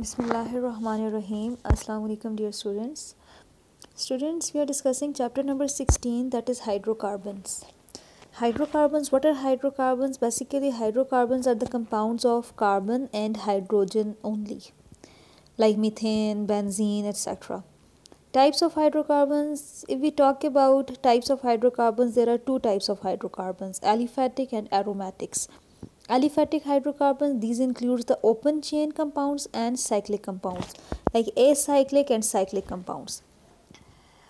Bismillahirrahmanirrahim. Assalamu alaikum dear students. Students, we are discussing chapter number 16 that is hydrocarbons. Hydrocarbons, what are hydrocarbons? Basically, hydrocarbons are the compounds of carbon and hydrogen only, like methane, benzene, etc. Types of hydrocarbons, if we talk about types of hydrocarbons, there are two types of hydrocarbons, aliphatic and aromatics aliphatic hydrocarbons these includes the open chain compounds and cyclic compounds like acyclic and cyclic compounds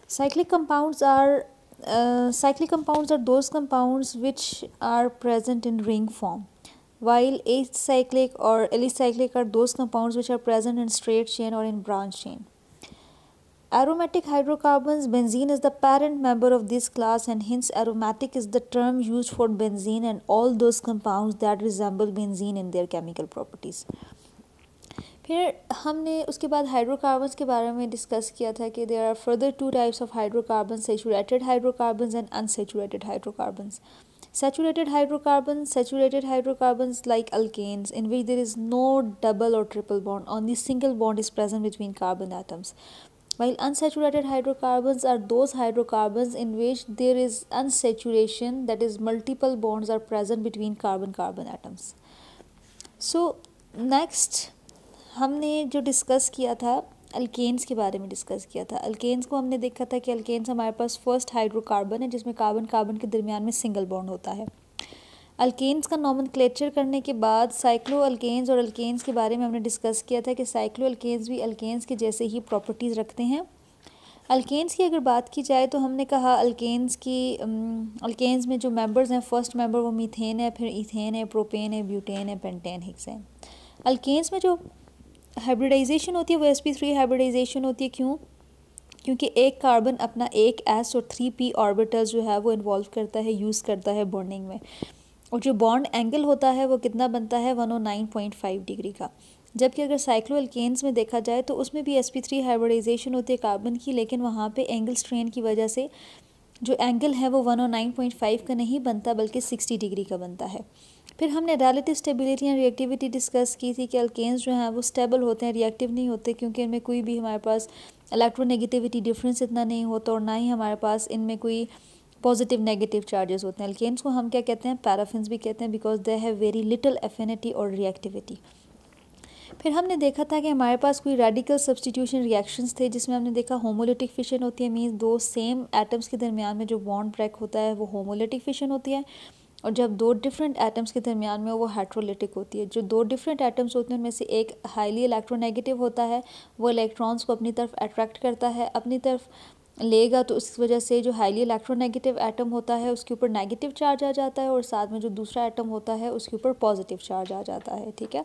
cyclic compounds are uh, cyclic compounds are those compounds which are present in ring form while acyclic or alicyclic are those compounds which are present in straight chain or in branch chain Aromatic hydrocarbons benzene is the parent member of this class and hence aromatic is the term used for benzene and all those compounds that resemble benzene in their chemical properties. फिर हमने उसके बाद hydrocarbons के बारे में discuss किया था कि there are further two types of hydrocarbons: saturated hydrocarbons and unsaturated hydrocarbons saturated hydrocarbons saturated hydrocarbons like alkanes in which there is no double or triple bond only single bond is present between carbon atoms while unsaturated hydrocarbons are those hydrocarbons in which there is unsaturation that is multiple bonds are present between carbon carbon atoms so next हमने जो discuss किया था alkanes के बारे में discuss किया था alkanes को हमने देखा था कि अल्केन्स हमारे पास फर्स्ट हाइड्रोकार्बन है जिसमें कार्बन कार्बन के दरमियान में सिंगल बॉन्ड होता है अल्केन्स का नॉमन करने के बाद साइक्लो अल्केन्स और अल्केन्स के बारे में हमने डिस्कस किया था कि साइक्लो अल्केन्स भी अल्केन्स के जैसे ही प्रॉपर्टीज़ रखते हैं अल्केन्स की अगर बात की जाए तो हमने कहा अल्केन्स की अल्केन्स में जो मेंबर्स हैं फर्स्ट मेंबर वो मीथेन है फिर इथेन है प्रोपेन है ब्यूटेन है पेंटेन हिक्स है अल्केन्स में जो हाइब्रिडाइजेशन होती है वो एस पी थ्री हाइब्रिडाइजेशन होती है क्यों क्योंकि एक कार्बन अपना एक एस और थ्री पी ऑर्बिटल जो है वो इन्वॉल्व करता है यूज़ करता है बॉन्डिंग में और जो बॉन्ड एंगल होता है वो कितना बनता है 109.5 डिग्री का जबकि अगर साइक्लोअल्केन्स में देखा जाए तो उसमें भी एस पी थ्री हाइब्रिडाइजेशन होती है कार्बन की लेकिन वहाँ पे एंगल स्ट्रेन की वजह से जो एंगल है वो 109.5 का नहीं बनता बल्कि 60 डिग्री का बनता है फिर हमने relative stability and reactivity discuss की थी कि अल्केन्स जो हैं वो स्टेबल होते हैं रिएक्टिव नहीं होते क्योंकि इनमें कोई भी हमारे पास इलेक्ट्रोनेगेटिविटी डिफरेंस इतना नहीं होता और ना ही हमारे पास इनमें कोई पॉजिटिव नेगेटिव चार्जेस होते हैं एल्केन्स को हम क्या कहते हैं पैराफिन भी कहते हैं because they have very little affinity और रिएक्टिविटी फिर हमने देखा था कि हमारे पास कोई रेडिकल सब्सटीट्यूशन रिएक्शंस थे जिसमें हमने देखा होमोलिटिक फिशन होती है मीन्स दो सेम एटम्स के दरमियान में जो बॉन्ड ब्रेक होता है वो होमोलिटिक फिशन होती है और जब दो डिफरेंट एटम्स के दरमियान में वो हाइड्रोलिटिक होती है जो दो डिफरेंट एटम्स होते हैं उनमें से एक हाईली इलेक्ट्रोनेगेटिव होता है वो इलेक्ट्रॉन्स को अपनी तरफ अट्रैक्ट करता है अपनी तरफ लेगा तो इस वजह से जो हाईली इलेक्ट्रोनेगेटिव एटम होता है उसके ऊपर नेगेटिव चार्ज आ जाता है और साथ में जो दूसरा एटम होता है उसके ऊपर पॉजिटिव चार्ज आ जाता है ठीक है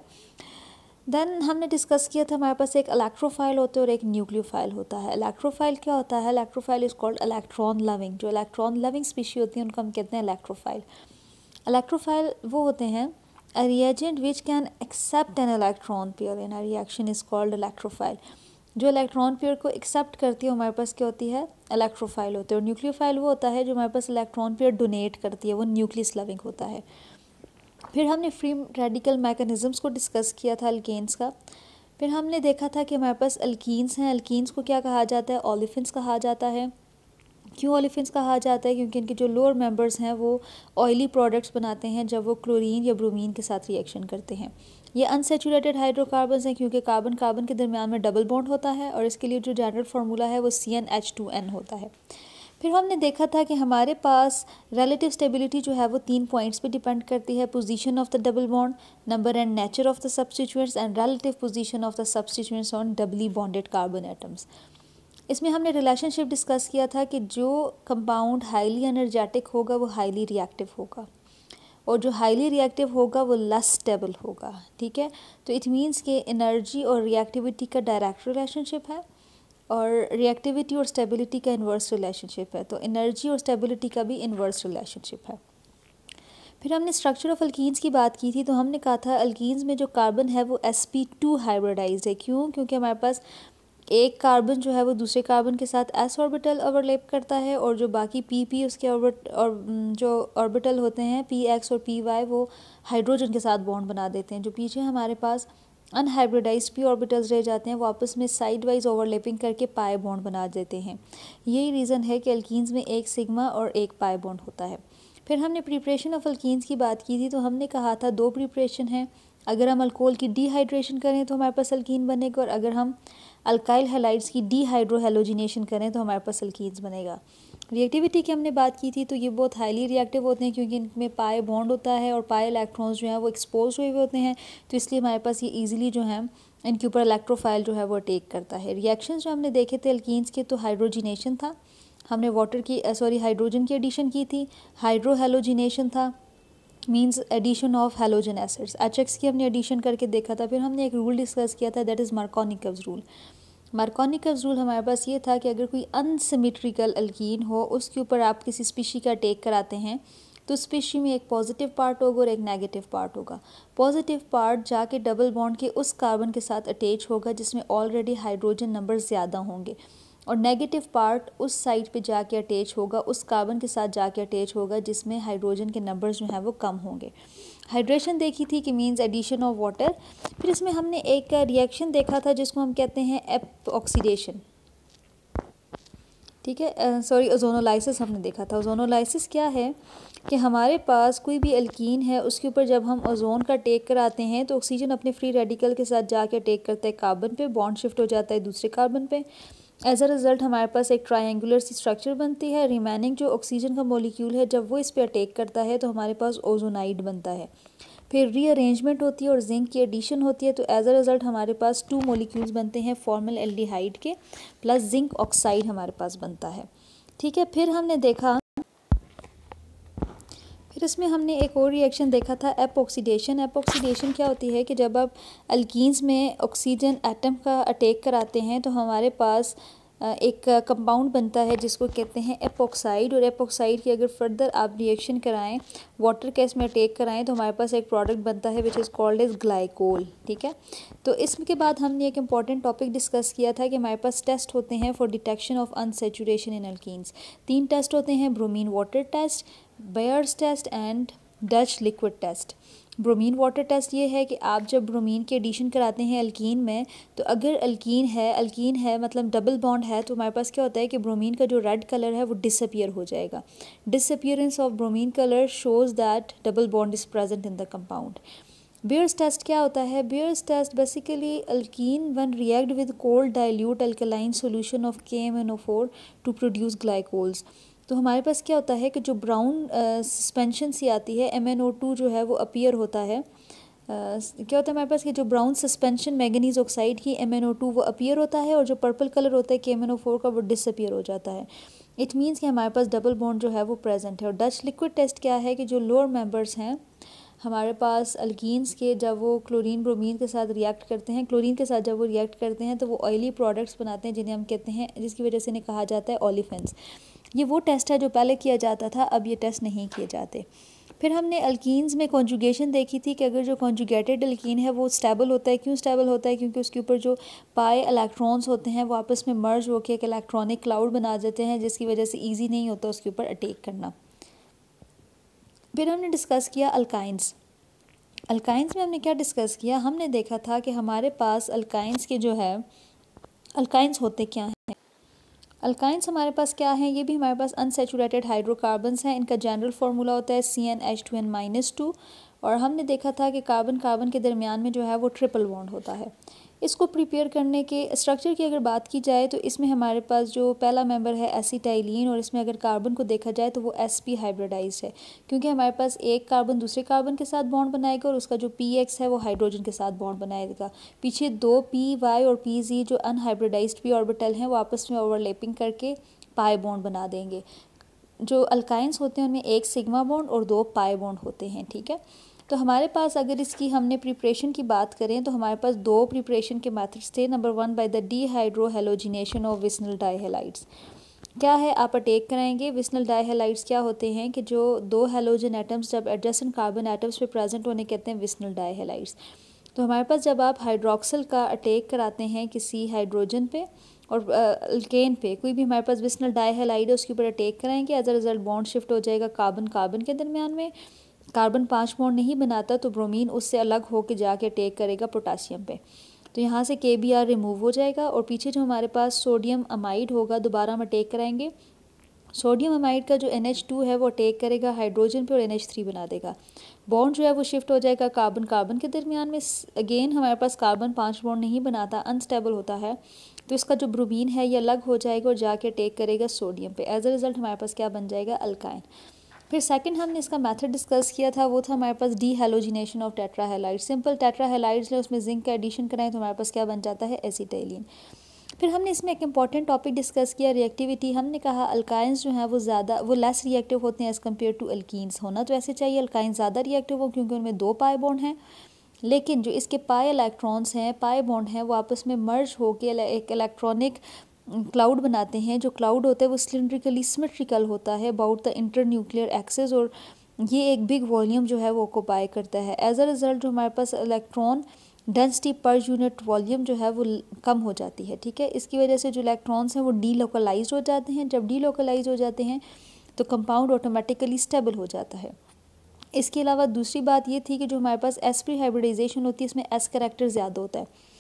देन हमने डिस्कस किया था हमारे पास एक इलेक्ट्रोफाइल होते है और एक न्यूक्लियोफाइल होता है इलेक्ट्रोफाइल क्या होता है electrophile is called electron loving जो इलेक्ट्रॉन लविंग स्पीशी होती है उनको हम कहते हैं इलेक्ट्रोफाइल इलेक्ट्रोफाइल वो होते हैं reagent which can accept an electron pair in reaction is called electrophile जो इलेक्ट्रॉन पेयर को एक्सेप्ट करती है हमारे पास क्या होती है इलेक्ट्रोफाइल होती है और न्यूक्लियोफाइल वो होता है जो हमारे पास इलेक्ट्रॉन पेयर डोनेट करती है वो न्यूक्लियस लविंग होता है फिर हमने फ्री रेडिकल मैकेनिज़म्स को डिस्कस किया था अल्केन्स का फिर हमने देखा था कि हमारे पास अल्कीन्स हैं अल्कीन्स को क्या कहा जाता है ऑलिफिन्स कहा जाता है क्यों ऑलिफेंट्स कहा जाता है क्योंकि इनके जो लोअर मेंबर्स हैं वो ऑयली प्रोडक्ट्स बनाते हैं जब वो क्लोरीन या ब्रोमीन के साथ रिएक्शन करते हैं ये अनसेचूरेटेड हाइड्रोकार्बन्स हैं क्योंकि कार्बन कार्बन के दरमियान में डबल बॉन्ड होता है और इसके लिए जो जनरल फार्मूला है वो C N H two N होता है फिर हमने देखा था कि हमारे पास रिलेटिव स्टेबिलिटी जो है वो तीन पॉइंट्स पे डिपेंड करती है position of the double bond number and nature of the substituents and relative position of the substituents on doubly bonded carbon atoms इसमें हमने रिलेशनशिप डिस्कस किया था कि जो कंपाउंड हाईली एनर्जेटिक होगा वो हाईली रिएक्टिव होगा और जो हाईली रिएक्टिव होगा वो लेस स्टेबल होगा ठीक है तो इट मीन्स कि एनर्जी और रिएक्टिविटी का डायरेक्ट रिलेशनशिप है और रिएक्टिविटी और स्टेबिलिटी का इन्वर्स रिलेशनशिप है तो एनर्जी और स्टेबिलिटी का भी इन्वर्स रिलेशनशिप है फिर हमने स्ट्रक्चर ऑफ अल्कीन्स की बात की थी तो हमने कहा था अल्कीन्स में जो कार्बन है वो एस पी टू हाइब्रिडाइज है क्यों क्योंकि हमारे पास एक कार्बन जो है वो दूसरे कार्बन के साथ एस ऑर्बिटल ओवरलेप करता है और जो बाकी पी पी उसके ऑर्बिट और जो ऑर्बिटल होते हैं पी एक्स और पी वाई वो हाइड्रोजन के साथ बॉन्ड बना देते हैं जो पीछे हमारे पास अनहाइब्रिडाइज पी ऑर्बिटल्स रह जाते हैं वो आपस में साइड वाइज ओवरलेपिंग करके पाए बॉन्ड बना देते हैं यही रीज़न है कि अल्कीन्स में एक सिग्मा और एक पाए बॉन्ड होता है फिर हमने प्रिपरेशन ऑफ अल्कीन्स की बात की थी तो हमने कहा था दो प्रिपरेशन हैं अगर हम अल्कोहल की डिहाइड्रेशन करें तो हमारे पास अल्कीन बनेगा और अगर हम अल्काइल हेलाइड्स की डीहाइड्रोहेलोजिनेशन करें तो हमारे पास अल्कीन्स बनेगा रिएक्टिविटी की हमने बात की थी तो ये बहुत हाईली रिएक्टिव होते हैं क्योंकि इनमें पाए बॉन्ड होता है और पाए इलेक्ट्रॉन्स जो हैं वो एक्सपोज हुए हुए होते हैं तो इसलिए हमारे पास ये ईजिली जो है इनके ऊपर इलेक्ट्रोफाइल जो है वो टेक करता है रिएक्शन जो हमने देखे थे अल्कीन्स के तो हाइड्रोजिनेशन था हमने वाटर की सॉरी हाइड्रोजन की एडिशन की थी हाइड्रोहेलोजिनेशन था means addition of halogen acids H की हमने एडिशन करके देखा था फिर हमने एक रूल डिस्कस किया था that is Markovnikov's rule Markovnikov का रूल हमारे पास ये था कि अगर कोई अनसिमेट्रिकल अल्कीन हो उसके ऊपर आप किसी स्पीशी का टेक कराते हैं तो स्पीशी में एक पॉजिटिव पार्ट होगा और एक नेगेटिव पार्ट होगा पॉजिटिव पार्ट जाके डबल बॉन्ड के उस कार्बन के साथ अटैच होगा जिसमें ऑलरेडी हाइड्रोजन नंबर ज़्यादा होंगे और नेगेटिव पार्ट उस साइड पे जाके अटैच होगा उस कार्बन के साथ जाके अटैच होगा जिसमें हाइड्रोजन के नंबर्स जो हैं वो कम होंगे हाइड्रेशन देखी थी कि मींस एडिशन ऑफ वाटर फिर इसमें हमने एक रिएक्शन देखा था जिसको हम कहते हैं एप ऑक्सीडेशन ठीक है सॉरी ओजोनोलाइसिस हमने देखा था ओजोनोलाइसिस क्या है कि हमारे पास कोई भी अल्कीन है उसके ऊपर जब हम ओजोन का टेक कराते हैं तो ऑक्सीजन अपने फ्री रेडिकल के साथ जाके टेक करता है कार्बन पे बॉन्ड शिफ्ट हो जाता है दूसरे कार्बन पे एज अ रिज़ल्ट हमारे पास एक ट्राइंगुलर सी स्ट्रक्चर बनती है रिमेनिंग जो ऑक्सीजन का मोलिक्यूल है जब वो इस पर अटैक करता है तो हमारे पास ओजोनाइड बनता है फिर रीअरेंजमेंट होती है और जिंक की एडिशन होती है तो एज अ रिज़ल्ट हमारे पास टू मोलिक्यूल्स बनते हैं फॉर्मल एल्डिहाइड के प्लस जिंक ऑक्साइड हमारे पास बनता है ठीक है फिर हमने देखा फिर इसमें हमने एक और रिएक्शन देखा था एपोक्सीडेशन एपोक्सीडेशन क्या होती है कि जब आप अल्किस में ऑक्सीजन एटम का अटैक कराते हैं तो हमारे पास एक कंपाउंड बनता है जिसको कहते हैं एपोक्साइड और एपोक्साइड की अगर फर्दर आप रिएक्शन कराएं वाटर के इसमें अटेक कराएं तो हमारे पास एक प्रोडक्ट बनता है which is called as glycol ठीक है तो इसके बाद हमने एक इंपॉर्टेंट टॉपिक डिस्कस किया था कि हमारे पास टेस्ट होते हैं for detection of unsaturation in अल्किस तीन टेस्ट होते हैं bromine water test Baeyer's test and Dutch liquid test bromine water test ये है कि आप जब ब्रोमीन के एडिशन कराते हैं अल्कीन में तो अगर अल्कीन है अल्कीन है मतलब डबल बॉन्ड है तो हमारे पास क्या होता है कि ब्रोमीन का जो रेड कलर है वो डिसअपियर हो जाएगा disappearance of bromine colour shows that double bond is present in the compound Baeyer's test क्या होता है Baeyer's test basically alkene one react with cold dilute alkaline solution of K M N O four to produce glycols तो हमारे पास क्या होता है कि जो ब्राउन सस्पेंशन सी आती है एम एन ओ टू जो है वो अपीयर होता है Uh, क्या होता है हमारे पास कि जो ब्राउन सस्पेंशन मैगनीज ऑक्साइड की एम एन ओ टू वो अपीयर होता है और जो पर्पल कलर होता है के एम एन ओ फोर का वो डिसअपियर हो जाता है इट मीन्स कि हमारे पास डबल बॉन्ड जो है वो प्रेजेंट है और डच लिक्विड टेस्ट क्या है कि जो लोअर मेंबर्स हैं हमारे पास अल्कीन्स के जब वो क्लोरीन ब्रोमीन के साथ रिएक्ट करते हैं क्लोरीन के साथ जब वो रिएक्ट करते हैं तो वो ऑयली प्रोडक्ट्स बनाते हैं जिन्हें हम कहते हैं जिसकी वजह से इन्हें कहा जाता है ऑलिफेंस ये वो टेस्ट है जो पहले किया जाता था अब ये टेस्ट नहीं किए जाते फिर हमने अल्कीन्स में कॉन्जुगेशन देखी थी कि अगर जो कॉन्जुगेटेड अल्कीन है वो स्टेबल होता है क्यों स्टेबल होता है क्योंकि उसके ऊपर जो पाए इलेक्ट्रॉन्स होते हैं वो आपस में मर्ज होकर एक इलेक्ट्रॉनिक क्लाउड बना देते हैं जिसकी वजह से ईजी नहीं होता उसके ऊपर अटैक करना फिर हमने डिस्कस किया अल्काइंस अल्काइंस में हमने क्या डिस्कस किया हमने देखा था कि हमारे पास अल्काइंस के जो है अल्काइंस होते क्या हैं अल्काइंस हमारे पास क्या हैं ये भी हमारे पास अनसेचूरेटेड हाइड्रोकार्बन्स हैं इनका जनरल फार्मूला होता है C N H two N minus two और हमने देखा था कि कार्बन कार्बन के दरमियान में जो है वो ट्रिपल बॉन्ड होता है इसको प्रिपेयर करने के स्ट्रक्चर की अगर बात की जाए तो इसमें हमारे पास जो पहला मेंबर है एसिटाइलिन और इसमें अगर कार्बन को देखा जाए तो वो एस पी हाइब्रोडाइज है क्योंकि हमारे पास एक कार्बन दूसरे कार्बन के साथ बॉन्ड बनाएगा और उसका जो पी एक्स है वो हाइड्रोजन के साथ बॉन्ड बनाएगा पीछे दो पी वाई और पी जी जो अनहाइब्रोडाइज पी ऑर्बिटल हैं वो आपस में ओवरलेपिंग करके पाए बॉन्ड बना देंगे जो अल्काइंस होते हैं उनमें एक सिग्मा बॉन्ड और दो पाए बॉन्ड होते हैं ठीक है तो हमारे पास अगर इसकी हमने प्रिपरेशन की बात करें तो हमारे पास दो प्रिपरेशन के मैथड्स थे number one by the dehydrohalogenation of vicinal dihalides क्या है आप अटेक कराएंगे विस्नल डाईहेलाइट्स क्या होते हैं कि जो दो हेलोजन एटम्स जब एडजस्टन कार्बन एटम्स पर प्रेजेंट होने कहते हैं विस्नल डाईहेलाइट्स तो हमारे पास जब आप हाइड्रोक्सल का अटैक कराते हैं किसी हाइड्रोजन पे और अल्केन पे कोई भी हमारे पास विस्नल डाईहेलाइड है उसके ऊपर अटैक कराएंगे as a result bond shift हो जाएगा कार्बन कार्बन के दरमियान में कार्बन पाँच मोड़ नहीं बनाता तो ब्रोमीन उससे अलग होकर जाके टेक करेगा पोटासियम पे तो यहाँ से के बी आर रिमूव हो जाएगा और पीछे जो हमारे पास सोडियम अमाइड होगा दोबारा हम टेक कराएंगे सोडियम अमाइड का जो एन एच टू है वो टेक करेगा हाइड्रोजन पे और एन एच थ्री बना देगा बॉन्ड जो है वो शिफ्ट हो जाएगा कार्बन कार्बन के दरमियान में अगेन हमारे पास कार्बन पाँच बॉन्ड नहीं बनाता अनस्टेबल होता है तो इसका जो ब्रोमीन है ये अलग हो जाएगा और जाके टेक करेगा सोडियम पे एज अ रिज़ल्ट हमारे पास क्या बन जाएगा अल्काइन फिर सेकंड हमने इसका मेथड डिस्कस किया था वो था हमारे पास dehalogenation of tetrahalide simple tetrahalides लें उसमें जिंक का एडिशन कराएं तो हमारे पास क्या बन जाता है एसिटेलिन फिर हमने इसमें एक इंपॉर्टेंट टॉपिक डिस्कस किया रिएक्टिविटी हमने कहा अल्काइंस जो हैं वो ज़्यादा वो लेस रिएक्टिव होते हैं एज़ कम्पेयर टू अल्किस होना तो ऐसे चाहिए अल्काइन ज़्यादा रिएक्टिव हो क्योंकि उनमें दो पाए बॉन्ड हैं लेकिन जो इसके पाए इलेक्ट्रॉन्स हैं पाए बॉन्ड हैं वो आपस में मर्ज होकर एक इलेक्ट्रॉनिक क्लाउड बनाते हैं जो क्लाउड होता है वो सिलेंड्रिकली सिमेट्रिकल होता है about the internuclear axis और ये एक बिग वॉल्यूम जो है वो ओकोपाई करता है एज अ रिज़ल्ट जो हमारे पास electron density per unit volume जो है वो कम हो जाती है ठीक है इसकी वजह से जो इलेक्ट्रॉन्स हैं वो डीलोकलाइज हो जाते हैं जब डीलोकलाइज हो जाते हैं तो कंपाउंड ऑटोमेटिकली स्टेबल हो जाता है इसके अलावा दूसरी बात ये थी कि जो हमारे पास एस प्री हाइब्रिडाइजेशन होती है इसमें एस करेक्टर ज़्यादा होता है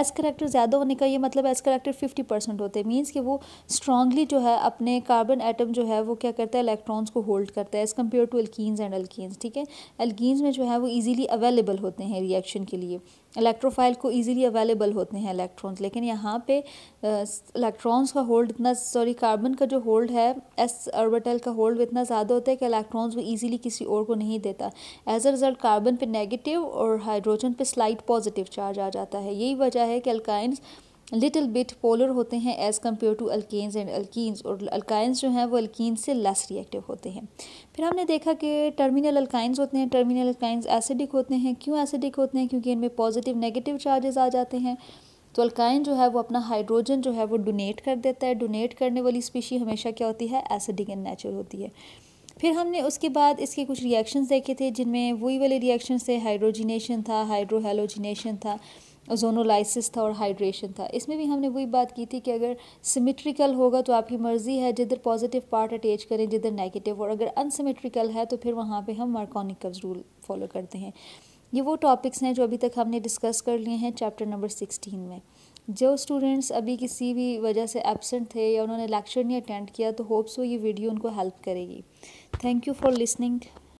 एस करेक्टर ज़्यादा होने का ये मतलब एस करेक्टर फिफ्टी परसेंट होते हैं मीन्स कि वो स्ट्रांगली जो है अपने कार्बन एटम जो है वो क्या करता है इलेक्ट्रॉन्स को होल्ड करता है एज़ कम्पेयर टू एल्कीस एंड एल्कीस ठीक है एल्कीस में जो है वो ईजिली अवेलेबल होते हैं रिएक्शन के लिए इलेक्ट्रोफाइल को ईजिली अवेलेबल होते हैं इलेक्ट्रॉन्स लेकिन यहाँ पे इलेक्ट्रॉन्स का होल्ड इतना सॉरी कार्बन का जो होल्ड है एस ऑर्बिटल का होल्ड इतना ज़्यादा होता है कि इलेक्ट्रॉन्स वो ईजिली किसी और को नहीं देता एज अ रिज़ल्ट कार्बन पे नेगेटिव और हाइड्रोजन पे स्लाइट पॉजिटिव चार्ज आ जाता है यही वजह क्या है कि अल्काइंस लिटिल बिट पोलर होते हैं as compared to alkanes and अल्कीस और अल्काइंस जो हैं वो अल्कीस से लेस रिएक्टिव होते हैं फिर हमने देखा कि टर्मिनल अल्काइंस होते हैं टर्मिनल अल्काइंस एसिडिक होते हैं क्यों एसिडिक होते हैं क्योंकि इनमें पॉजिटिव नेगेटिव चार्जेस आ जाते हैं तो अल्काइन जो है वो अपना हाइड्रोजन जो है वो डोनेट कर देता है डोनेट करने वाली स्पीशी हमेशा क्या होती है एसिडिक इन नेचर होती है फिर हमने उसके बाद इसके कुछ रिएक्शंस देखे थे जिनमें वही वाले रिएक्शन से हाइड्रोजिनेशन था हाइड्रोहेलोजिनेशन था ओजोनोलाइसिस था और हाइड्रेशन था इसमें भी हमने वही बात की थी कि अगर सिमेट्रिकल होगा तो आपकी मर्ज़ी है जिधर पॉजिटिव पार्ट अटैच करें जिधर नेगेटिव और अगर अनसिमेट्रिकल है तो फिर वहाँ पे हम मार्कोनिकल रूल फॉलो करते हैं ये वो टॉपिक्स हैं जो अभी तक हमने डिस्कस कर लिए हैं चैप्टर नंबर सिक्सटीन में जो स्टूडेंट्स अभी किसी भी वजह से एबसेंट थे या उन्होंने लेक्चर नहीं अटेंड किया तो होप्स वो ये वीडियो उनको हेल्प करेगी थैंक यू फॉर लिसनिंग